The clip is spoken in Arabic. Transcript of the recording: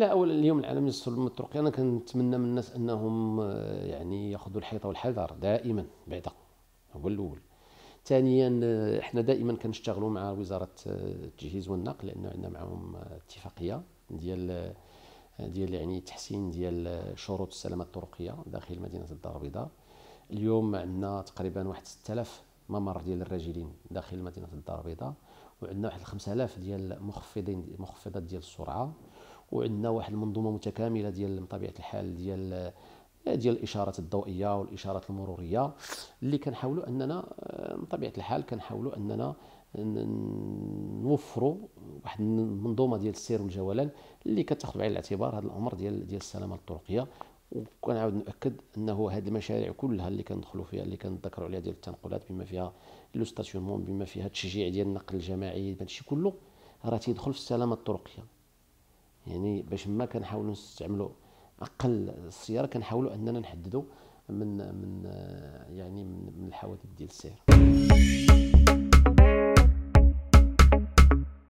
لا اولا اليوم العالم للسلم الطرقي انا كنتمنى من الناس انهم آه، يعني ياخذوا الحيطه والحذر دائما بعدا هو الاول ثانيا آه، احنا دائما كنشتغلوا مع وزاره آه، التجهيز والنقل لان عندنا معهم اتفاقيه ديال ديال يعني تحسين ديال شروط السلامه الطرقيه داخل مدينه الدار البيضاء اليوم عندنا تقريبا واحد 6000 ممر ديال الراجلين داخل مدينه الدار البيضاء وعندنا واحد 5000 ديال مخفضين مخفضات ديال السرعه وعندنا واحد المنظومه متكامله ديال بطبيعه الحال ديال آه، ديال الاشارات الضوئيه والاشارات المروريه اللي كنحاولوا اننا بطبيعه آه، الحال كنحاولوا اننا نوفروا واحد المنظومه ديال السير والجولان اللي كتاخذ بعين الاعتبار هذا الامر ديال ديال السلامه الطرقيه وكنعاود ناكد انه هذه المشاريع كلها اللي كندخلوا فيها اللي كنذكروا عليها ديال التنقلات بما فيها لو ستاسيونمون بما فيها التشجيع ديال النقل الجماعي هادشي كله راه تيدخل في السلامه الطرقيه يعني باش ما كنحاولوا نستعملوا اقل السياره كنحاولوا اننا نحددوا من من يعني من الحوادث ديال السير